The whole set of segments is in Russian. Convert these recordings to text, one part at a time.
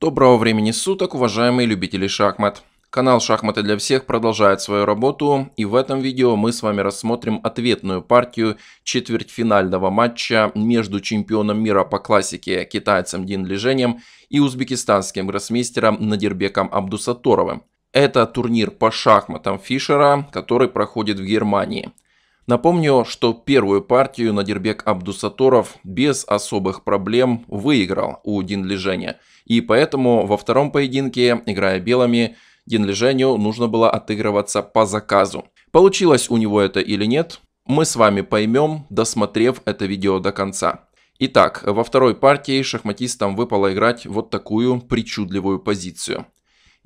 Доброго времени суток, уважаемые любители шахмат. Канал «Шахматы для всех» продолжает свою работу, и в этом видео мы с вами рассмотрим ответную партию четвертьфинального матча между чемпионом мира по классике китайцем Дин Лиженем и узбекистанским гроссмейстером Надербеком Абдусаторовым. Это турнир по шахматам Фишера, который проходит в Германии – Напомню, что первую партию Надирбек Абдусаторов без особых проблем выиграл у Динлиженя, и поэтому во втором поединке, играя белыми, Динлиженю нужно было отыгрываться по заказу. Получилось у него это или нет, мы с вами поймем, досмотрев это видео до конца. Итак, во второй партии шахматистам выпало играть вот такую причудливую позицию.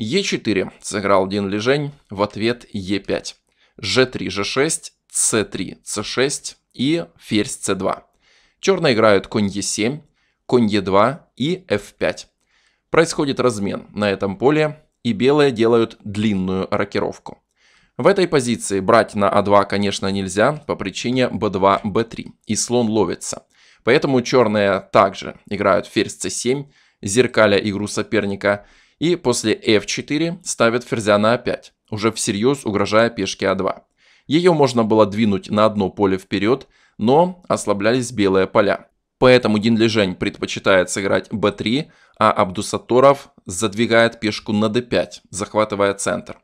Е4 сыграл Дин Лежень, в ответ Е5. Ж3, Ж6 c3, c6 и ферзь c2. Черные играют конь e7, конь e2 и f5. Происходит размен на этом поле, и белые делают длинную рокировку. В этой позиции брать на а2, конечно, нельзя по причине b2, b3, и слон ловится. Поэтому черные также играют ферзь c7, зеркаля игру соперника, и после f4 ставят ферзя на a5, а уже всерьез угрожая пешке а2. Ее можно было двинуть на одно поле вперед, но ослаблялись белые поля. Поэтому Гинлижень предпочитает сыграть b3, а Абдусаторов задвигает пешку на d5, захватывая центр.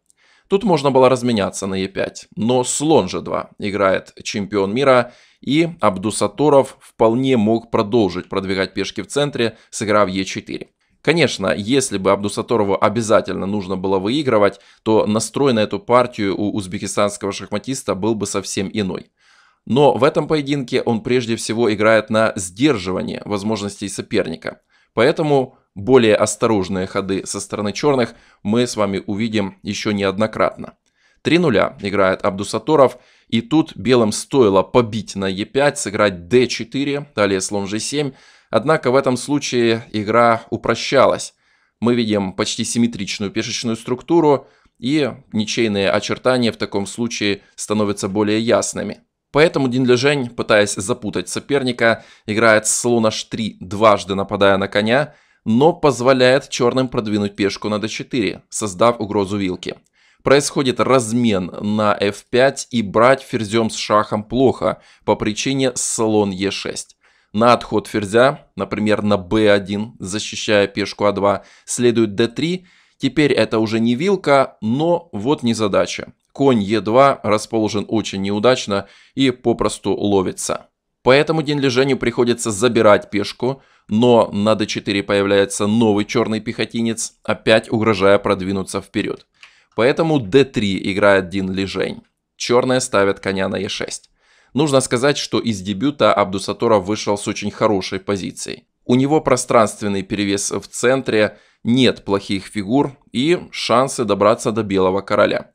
Тут можно было разменяться на e5, но слон g2 играет чемпион мира, и Абдусаторов вполне мог продолжить продвигать пешки в центре, сыграв e4. Конечно, если бы Абдусаторову обязательно нужно было выигрывать, то настрой на эту партию у узбекистанского шахматиста был бы совсем иной. Но в этом поединке он прежде всего играет на сдерживание возможностей соперника. Поэтому более осторожные ходы со стороны черных мы с вами увидим еще неоднократно. 3-0 играет Абдусаторов, и тут белым стоило побить на Е5, сыграть d 4 далее слон g7, Однако в этом случае игра упрощалась. Мы видим почти симметричную пешечную структуру, и ничейные очертания в таком случае становятся более ясными. Поэтому Динлежень, пытаясь запутать соперника, играет слон h3, дважды нападая на коня, но позволяет черным продвинуть пешку на d4, создав угрозу вилки. Происходит размен на f5 и брать ферзем с шахом плохо по причине слон e6. На отход ферзя, например, на b1, защищая пешку a а 2 следует d3. Теперь это уже не вилка, но вот не задача. Конь e2 расположен очень неудачно и попросту ловится. Поэтому день лежению приходится забирать пешку, но на d4 появляется новый черный пехотинец, опять угрожая продвинуться вперед. Поэтому d3 играет Дин Лежень. Черные ставят коня на e6. Нужно сказать, что из дебюта Абдусатора вышел с очень хорошей позицией. У него пространственный перевес в центре, нет плохих фигур и шансы добраться до белого короля.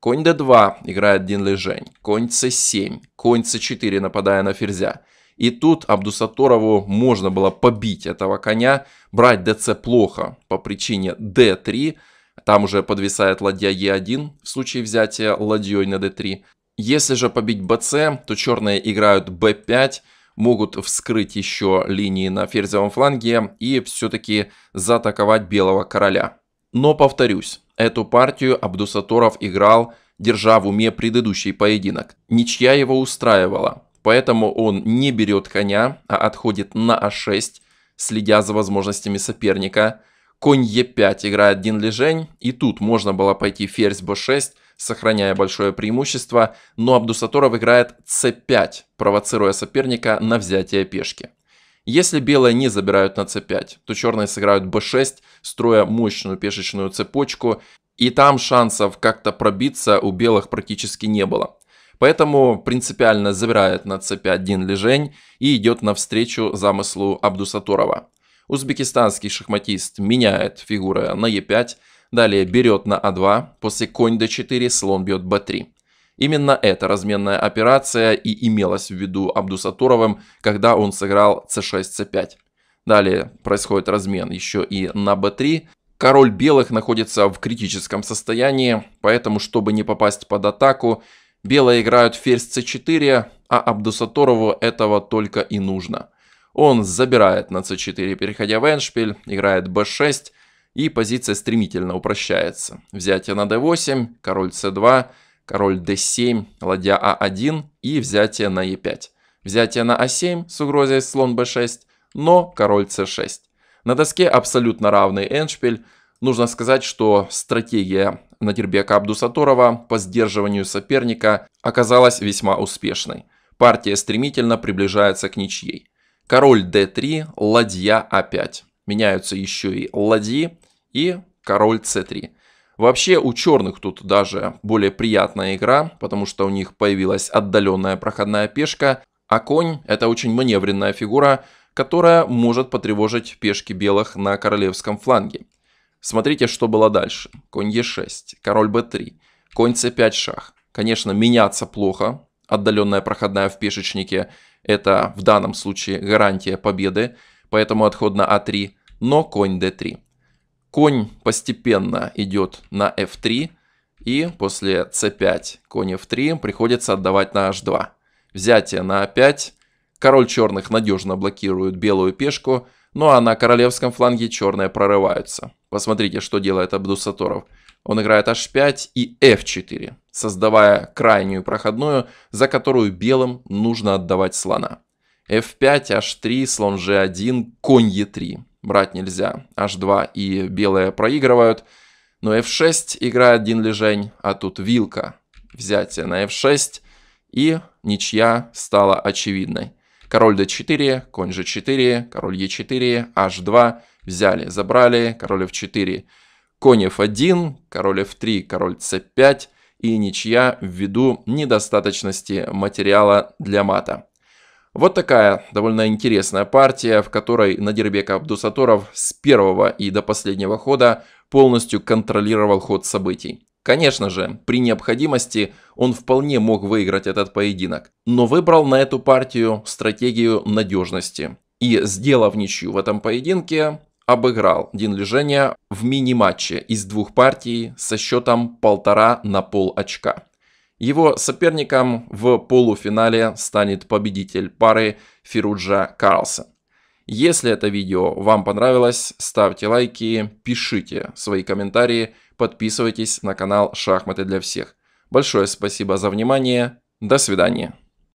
Конь d2 играет Дин Лежень, конь c7, конь c4 нападая на ферзя. И тут Абдусаторову можно было побить этого коня, брать dc плохо по причине d3, там уже подвисает ладья e1 в случае взятия ладьей на d3. Если же побить bc, то черные играют b5, могут вскрыть еще линии на ферзевом фланге и все-таки заатаковать белого короля. Но повторюсь, эту партию Абдусаторов играл, держа в уме предыдущий поединок. Ничья его устраивала, поэтому он не берет коня, а отходит на а6, следя за возможностями соперника. Конь е5 играет один лежень, и тут можно было пойти ферзь b6, сохраняя большое преимущество, но Абдусаторов играет c5, провоцируя соперника на взятие пешки. Если белые не забирают на c5, то черные сыграют b6, строя мощную пешечную цепочку, и там шансов как-то пробиться у белых практически не было. Поэтому принципиально забирает на c5 Дин Лежень и идет навстречу замыслу Абдусаторова. Узбекистанский шахматист меняет фигуры на e5, Далее берет на А2, после конь d4, слон бьет b3. Именно эта разменная операция и имелась в виду Абдусатуровым, когда он сыграл c6, c5. Далее происходит размен еще и на b3. Король белых находится в критическом состоянии, поэтому, чтобы не попасть под атаку, белые играют ферзь c4, а Абдусаторову этого только и нужно. Он забирает на c4, переходя в эндшпиль, играет b6, и позиция стремительно упрощается. Взятие на d8, король c2, король d7, ладья a а 1 и взятие на e5. Взятие на a а 7 с угрозой слон b6, но король c6. На доске абсолютно равный эндшпиль. Нужно сказать, что стратегия на Надирбека Абдусаторова по сдерживанию соперника оказалась весьма успешной. Партия стремительно приближается к ничьей. Король d3, ладья a5. А Меняются еще и ладьи и король c3. Вообще у черных тут даже более приятная игра, потому что у них появилась отдаленная проходная пешка, а конь это очень маневренная фигура, которая может потревожить пешки белых на королевском фланге. Смотрите, что было дальше. Конь e6, король b3, конь c5 шах. Конечно, меняться плохо, отдаленная проходная в пешечнике – это в данном случае гарантия победы, поэтому отход на a а 3 но конь d3. Конь постепенно идет на f3, и после c5 конь f3 приходится отдавать на h2. Взятие на a5. Король черных надежно блокирует белую пешку, ну а на королевском фланге черные прорываются. Посмотрите, что делает Абдусаторов. Он играет h5 и f4, создавая крайнюю проходную, за которую белым нужно отдавать слона. f5, h3, слон g1, конь e3 брать нельзя. h2 и белые проигрывают. Но f6 играет один лежень, а тут вилка. Взятие на f6 и ничья стала очевидной. Король d4, конь g4, король e4, h2, взяли, забрали, король f4, конь f1, король f3, король c5 и ничья ввиду недостаточности материала для мата. Вот такая довольно интересная партия, в которой Надирбек Абдусаторов с первого и до последнего хода полностью контролировал ход событий. Конечно же, при необходимости он вполне мог выиграть этот поединок, но выбрал на эту партию стратегию надежности. И, сделав ничью в этом поединке, обыграл Дин Лежения в мини-матче из двух партий со счетом полтора на пол очка. Его соперником в полуфинале станет победитель пары Фируджа Карлсон. Если это видео вам понравилось, ставьте лайки, пишите свои комментарии, подписывайтесь на канал «Шахматы для всех». Большое спасибо за внимание, до свидания.